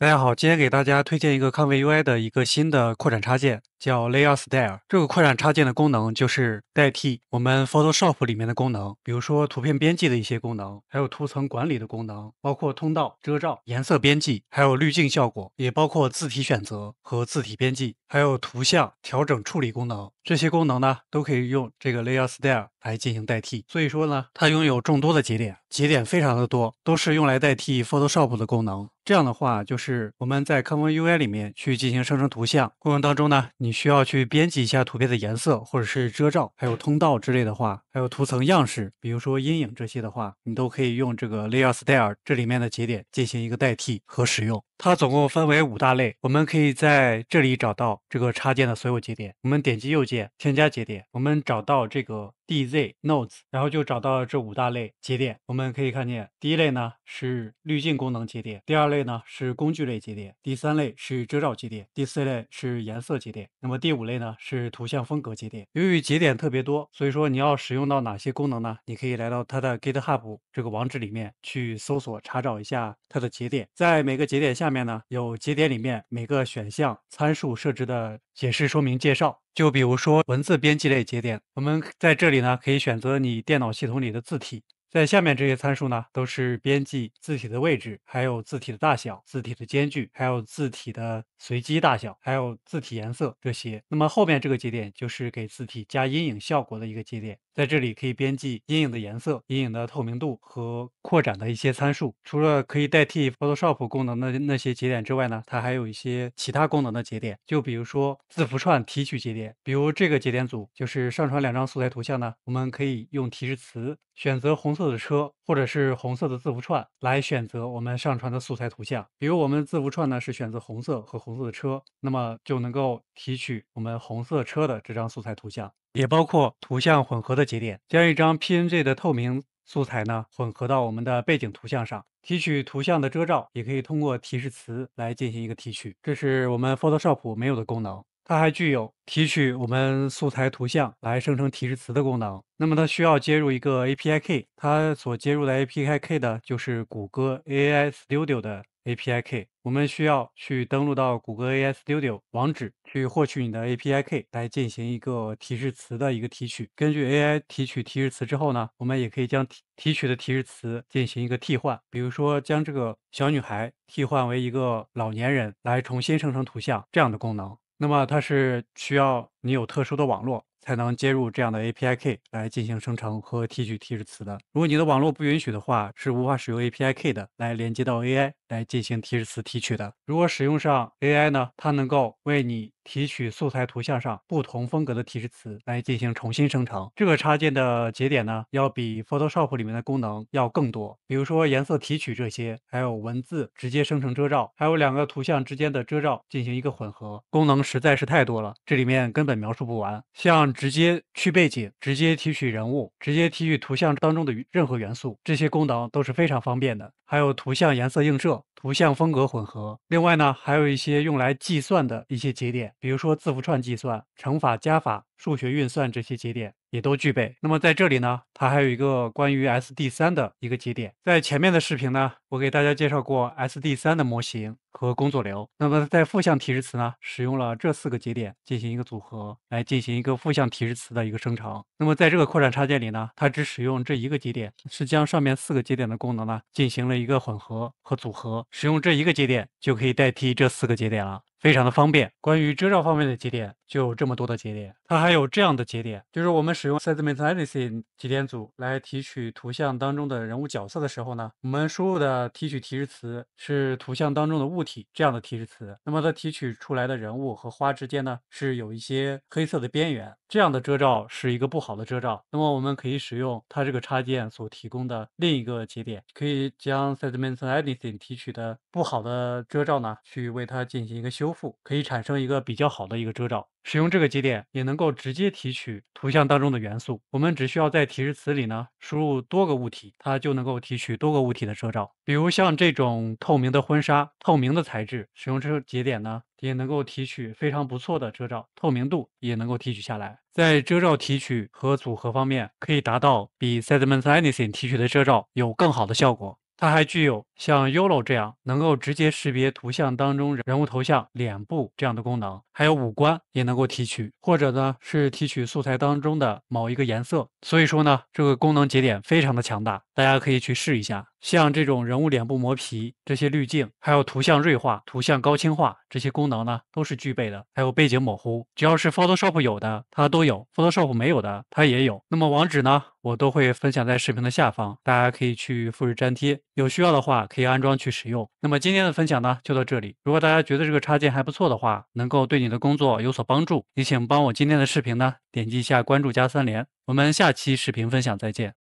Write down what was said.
大家好，今天给大家推荐一个康维 UI 的一个新的扩展插件。叫 Layer Style，这个扩展插件的功能就是代替我们 Photoshop 里面的功能，比如说图片编辑的一些功能，还有图层管理的功能，包括通道、遮罩、颜色编辑，还有滤镜效果，也包括字体选择和字体编辑，还有图像调整处理功能。这些功能呢，都可以用这个 Layer Style 来进行代替。所以说呢，它拥有众多的节点，节点非常的多，都是用来代替 Photoshop 的功能。这样的话，就是我们在 c o m v y u i 里面去进行生成图像过程当中呢，你。你需要去编辑一下图片的颜色，或者是遮罩，还有通道之类的话，还有图层样式，比如说阴影这些的话，你都可以用这个 Layer Style 这里面的节点进行一个代替和使用。它总共分为五大类，我们可以在这里找到这个插件的所有节点。我们点击右键添加节点，我们找到这个。DZ Nodes，然后就找到了这五大类节点。我们可以看见，第一类呢是滤镜功能节点，第二类呢是工具类节点，第三类是遮罩节点，第四类是颜色节点，那么第五类呢是图像风格节点。由于节点特别多，所以说你要使用到哪些功能呢？你可以来到它的 GitHub 这个网址里面去搜索查找一下它的节点，在每个节点下面呢有节点里面每个选项参数设置的解释说明介绍。就比如说文字编辑类节点，我们在这里呢可以选择你电脑系统里的字体，在下面这些参数呢都是编辑字体的位置，还有字体的大小、字体的间距，还有字体的。随机大小，还有字体颜色这些。那么后面这个节点就是给字体加阴影效果的一个节点，在这里可以编辑阴影的颜色、阴影的透明度和扩展的一些参数。除了可以代替 Photoshop 功能的那些节点之外呢，它还有一些其他功能的节点，就比如说字符串提取节点。比如这个节点组就是上传两张素材图像呢，我们可以用提示词选择红色的车，或者是红色的字符串来选择我们上传的素材图像。比如我们的字符串呢是选择红色和红。红色的车，那么就能够提取我们红色车的这张素材图像，也包括图像混合的节点，将一张 PNG 的透明素材呢混合到我们的背景图像上，提取图像的遮罩，也可以通过提示词来进行一个提取，这是我们 Photoshop 没有的功能。它还具有提取我们素材图像来生成提示词的功能，那么它需要接入一个 APIK，它所接入的 APIK 的就是谷歌 AI Studio 的。APIK，我们需要去登录到谷歌 AI Studio 网址去获取你的 APIK 来进行一个提示词的一个提取。根据 AI 提取提示词之后呢，我们也可以将提提取的提示词进行一个替换，比如说将这个小女孩替换为一个老年人来重新生成图像这样的功能。那么它是需要你有特殊的网络才能接入这样的 APIK 来进行生成和提取提示词的。如果你的网络不允许的话，是无法使用 APIK 的来连接到 AI。来进行提示词提取的。如果使用上 AI 呢，它能够为你提取素材图像上不同风格的提示词来进行重新生成。这个插件的节点呢，要比 Photoshop 里面的功能要更多。比如说颜色提取这些，还有文字直接生成遮罩，还有两个图像之间的遮罩进行一个混合，功能实在是太多了，这里面根本描述不完。像直接去背景、直接提取人物、直接提取图像当中的任何元素，这些功能都是非常方便的。还有图像颜色映射。图像风格混合。另外呢，还有一些用来计算的一些节点，比如说字符串计算、乘法、加法。数学运算这些节点也都具备。那么在这里呢，它还有一个关于 SD3 的一个节点。在前面的视频呢，我给大家介绍过 SD3 的模型和工作流。那么在负向提示词呢，使用了这四个节点进行一个组合，来进行一个负向提示词的一个生成。那么在这个扩展插件里呢，它只使用这一个节点，是将上面四个节点的功能呢进行了一个混合和组合，使用这一个节点就可以代替这四个节点了，非常的方便。关于遮罩方面的节点。就有这么多的节点，它还有这样的节点，就是我们使用 Segment Anything 节点组来提取图像当中的人物角色的时候呢，我们输入的提取提示词是图像当中的物体这样的提示词。那么它提取出来的人物和花之间呢，是有一些黑色的边缘，这样的遮罩是一个不好的遮罩。那么我们可以使用它这个插件所提供的另一个节点，可以将 Segment Anything 提取的不好的遮罩呢，去为它进行一个修复，可以产生一个比较好的一个遮罩。使用这个节点也能够直接提取图像当中的元素，我们只需要在提示词里呢输入多个物体，它就能够提取多个物体的遮罩。比如像这种透明的婚纱、透明的材质，使用这个节点呢也能够提取非常不错的遮罩，透明度也能够提取下来。在遮罩提取和组合方面，可以达到比 s e d i m e n t s Anything 提取的遮罩有更好的效果。它还具有像 Ulo 这样能够直接识别图像当中人物头像、脸部这样的功能，还有五官也能够提取，或者呢是提取素材当中的某一个颜色。所以说呢，这个功能节点非常的强大，大家可以去试一下。像这种人物脸部磨皮、这些滤镜，还有图像锐化、图像高清化这些功能呢，都是具备的。还有背景模糊，只要是 Photoshop 有的，它都有；Photoshop 没有的，它也有。那么网址呢，我都会分享在视频的下方，大家可以去复制粘贴，有需要的话。可以安装去使用。那么今天的分享呢，就到这里。如果大家觉得这个插件还不错的话，能够对你的工作有所帮助，也请帮我今天的视频呢，点击一下关注加三连。我们下期视频分享再见。